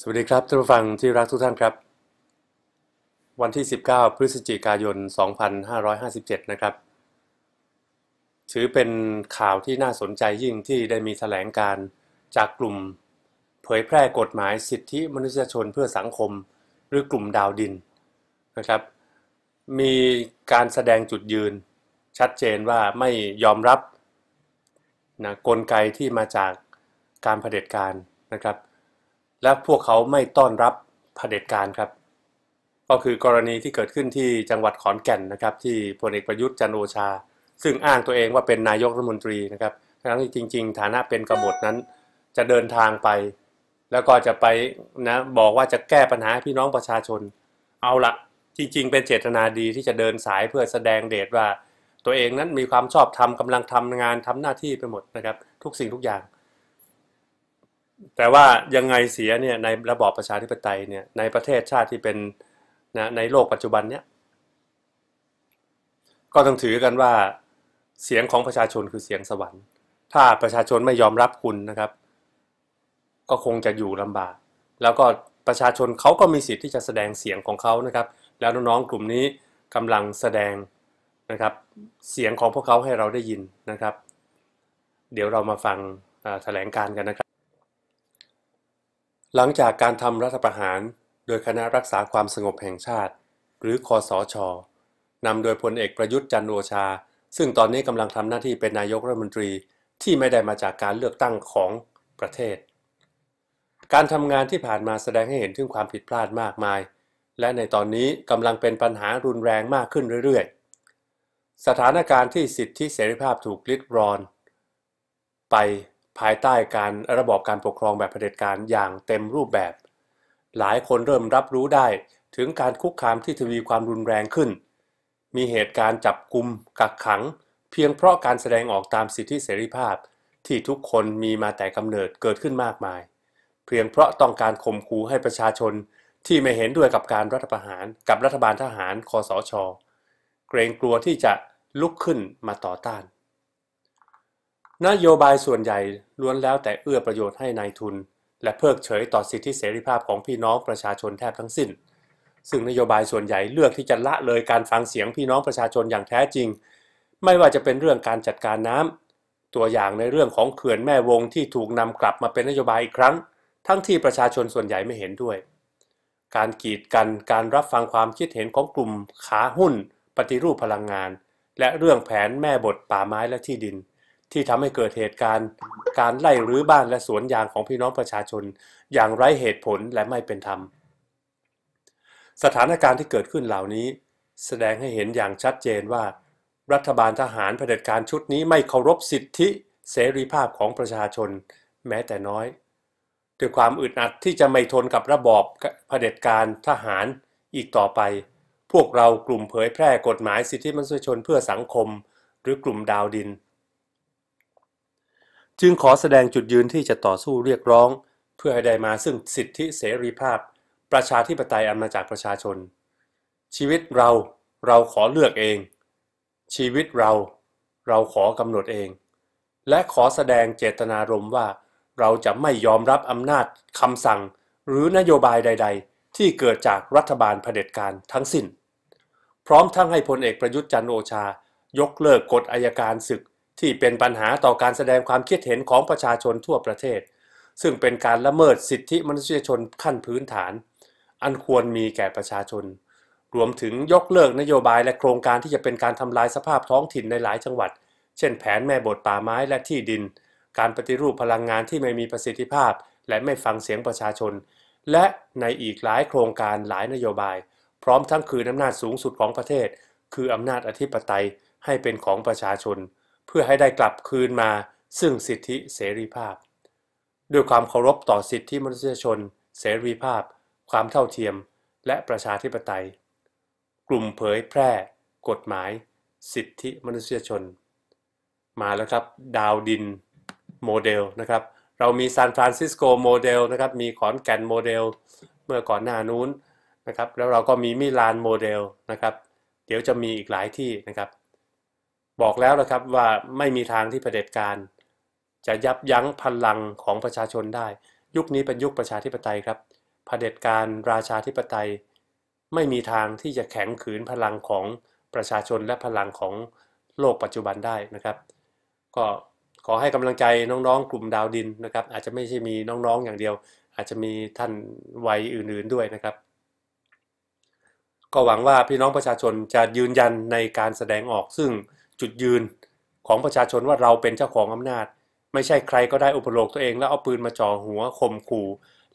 สวัสดีครับท่านผู้ฟังที่รักทุกท่านครับ วันที่ 19 พฤศจิกายน 2557 นะครับ ถือเป็นข่าวที่น่าสนใจยิ่งที่ได้มีแถลงการจากกลุ่ม เผยแพร่กฎหมายสิทธิมนุษยชนเพื่อสังคม หรือกลุ่มดาวดินนะครับ มีการแสดงจุดยืนชัดเจนว่าไม่ยอมรับนะกลไกที่มาจากการเผด็จการ นะครับและพวกเขาไม่ต้อนรับเผด็จการครับ ก็คือกรณีที่เกิดขึ้นที่จังหวัดขอนแก่นนะครับที่พลเอกประยุทธ์จันโอชา ซึ่งอ้างตัวเองว่าเป็นนายกรัฐมนตรีนะครับทั้งที่จริงๆ ฐานะเป็นกบฏนั้น จะเดินทางไป แล้วก็จะไปนะบอกว่าจะแก้ปัญหาพี่น้องประชาชน เอาละจริงๆ เป็นเจตนาดีที่จะเดินสายเพื่อแสดงเดชว่า ตัวเองนั้นมีความชอบทำกำลังทำงานทำหน้าที่ไปหมดนะครับ ทุกสิ่งทุกอย่างแต่ว่ายังไงเสียเนี่ยในระบอบประชาธิปไตยเนี่ยในประเทศชาติที่เป็นนะในโลกปัจจุบันเนี่ยก็ต้องถือกันว่าเสียงของประชาชนคือเสียงสวรรค์ ถ้าประชาชนไม่ยอมรับคุณนะครับ ก็คงจะอยู่ลำบากแล้วก็ประชาชนเขาก็มีสิทธิ์ที่จะแสดงเสียงของเขานะครับ แล้วน้องๆกลุ่มนี้กำลังแสดงนะครับเสียงของพวกเขาให้เราได้ยินนะครับ เดี๋ยวเรามาฟังแถลงการกันนะครับหลังจากการทำรัฐประหาร โดยคณะรักษาความสงบแห่งชาติ หรือคอสอชอนำโดยพลเอกประยุทธ์จันโอชา ซึ่งตอนนี้กำลังทำหน้าที่เป็นนายกรัฐมนตรีที่ไม่ได้มาจากการเลือกตั้งของประเทศ การทำงานที่ผ่านมาแสดงให้เห็นถึงความผิดพลาดมากมาย และในตอนนี้กำลังเป็นปัญหารุนแรงมากขึ้นเรื่อยๆ สถานการณ์ที่สิทธิเสรีภาพถูกลิดรอน ไปภายใต้การระบอบการปกครองแบบเผด็จการอย่างเต็มรูปแบบ หลายคนเริ่มรับรู้ได้ถึงการคุกคามที่ทวีความรุนแรงขึ้น มีเหตุการณ์จับกลุ่มกักขัง เพียงเพราะการแสดงออกตามสิทธิเสรีภาพที่ทุกคนมีมาแต่กำเนิดเกิดขึ้นมากมาย เพียงเพราะต้องการข่มขู่ให้ประชาชนที่ไม่เห็นด้วยกับการรัฐประหารกับรัฐบาลทหารคอสชเกรงกลัวที่จะลุกขึ้นมาต่อต้านนโยบายส่วนใหญ่ล้วนแล้วแต่เอื้อประโยชน์ให้ในายทุน และเพิกเฉยต่อสิทธิเสรีภาพของพี่น้องประชาชนแทบทั้งสิ้น ซึ่งนโยบายส่วนใหญ่เลือกที่จะละเลยการฟังเสียงพี่น้องประชาชนอย่างแท้จริง ไม่ว่าจะเป็นเรื่องการจัดการน้ำ ตัวอย่างในเรื่องของเขื่อนแม่วงที่ถูกนำกลับมาเป็นนโยบายอีกครั้ง ทั้งที่ประชาชนส่วนใหญ่ไม่เห็นด้วย การกีดกัน การรับฟังความคิดเห็นของกลุ่มขาหุ้น ปฏิรูปพลังงาน และเรื่องแผนแม่บทป่าไม้และที่ดินที่ทำให้เกิดเหตุการณ์ การไล่รื้อบ้านและสวนยางของพี่น้องประชาชน อย่างไร้เหตุผลและไม่เป็นธรรม สถานการณ์ที่เกิดขึ้นเหล่านี้ แสดงให้เห็นอย่างชัดเจนว่า รัฐบาลทหารเผด็จการชุดนี้ไม่เคารพสิทธิเสรีภาพของประชาชน แม้แต่น้อยด้วยความอึดอัดที่จะไม่ทนกับระบอบเผด็จการทหารอีกต่อไป พวกเรากลุ่มเผยแพร่ กฎหมายสิทธิมนุษยชนเพื่อสังคม หรือกลุ่มดาวดินจึงขอแสดงจุดยืนที่จะต่อสู้เรียกร้อง เพื่อให้ได้มาซึ่งสิทธิเสรีภาพ ประชาธิปไตยอันมาจากประชาชน ชีวิตเราเราขอเลือกเอง ชีวิตเรา เราขอกำหนดเอง และขอแสดงเจตนารมณ์ว่าเราจะไม่ยอมรับอำนาจคำสั่ง หรือนโยบายใดๆ ที่เกิดจากรัฐบาลเผด็จการทั้งสิ้นพร้อมทั้งให้พลเอกประยุทธ์จันโอชา ยกเลิกกฎอายการศึกที่เป็นปัญหาต่อการแสดงความคิดเห็นของประชาชนทั่วประเทศ ซึ่งเป็นการละเมิดสิทธิมนุษยชนขั้นพื้นฐาน อันควรมีแก่ประชาชน รวมถึงยกเลิกนโยบายและโครงการที่จะเป็นการทำลายสภาพท้องถิ่นในหลายจังหวัด เช่นแผนแม่บทป่าไม้และที่ดิน การปฏิรูปพลังงานที่ไม่มีประสิทธิภาพ และไม่ฟังเสียงประชาชน และในอีกหลายโครงการหลายนโยบาย พร้อมทั้งคืนอำนาจสูงสุดของประเทศ คืออำนาจอธิปไตยให้เป็นของประชาชนเพื่อให้ได้กลับคืนมาซึ่งสิทธิเสรีภาพ ด้วยความเคารพต่อสิทธิมนุษยชน เสรีภาพ ความเท่าเทียม และประชาธิปไตย กลุ่มเผยแพร่กฎหมายสิทธิมนุษยชน มาแล้วครับดาวดินโมเดลนะครับเรามีซานฟรานซิสโกโมเดลนะครับมีขอนแก่นโมเดล เมื่อก่อนหน้านู้นนะครับ แล้วเราก็มีมิลานโมเดลนะครับเดี๋ยวจะมีอีกหลายที่นะครับบอกแล้วนะครับว่าไม่มีทางที่เผด็จการ จะยับยั้งพลังของประชาชนได้ ยุคนี้เป็นยุคประชาธิปไตยครับเผด็จการราชาธิปไตย ไม่มีทางที่จะแข็งขืนพลังของประชาชนและพลังของโลกปัจจุบันได้นะครับก็ขอให้กำลังใจน้องๆกลุ่มดาวดินนะครับ อาจจะไม่ใช่มีน้องๆอย่างเดียว อาจจะมีท่านวัยอื่นๆด้วยนะครับ ก็หวังว่าพี่น้องประชาชนจะยืนยันในการแสดงออกซึ่งจุดยืนของประชาชนว่าเราเป็นเจ้าของอำนาจ ไม่ใช่ใครก็ได้อุปโลกตัวเองแล้วเอาปืนมาจ่อหัวข่มขู่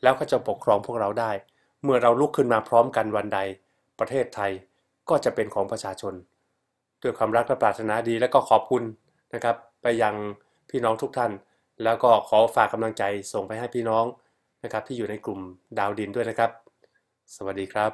แล้วก็จะปกครองพวกเราได้ เมื่อเราลุกขึ้นมาพร้อมกันวันใด ประเทศไทยก็จะเป็นของประชาชนด้วยความรักและปรารถนาดีและก็ขอบคุณนะครับไปยังพี่น้องทุกท่าน แล้วก็ขอฝากกำลังใจส่งไปให้พี่น้องนะครับ ที่อยู่ในกลุ่มดาวดินด้วยนะครับ สวัสดีครับ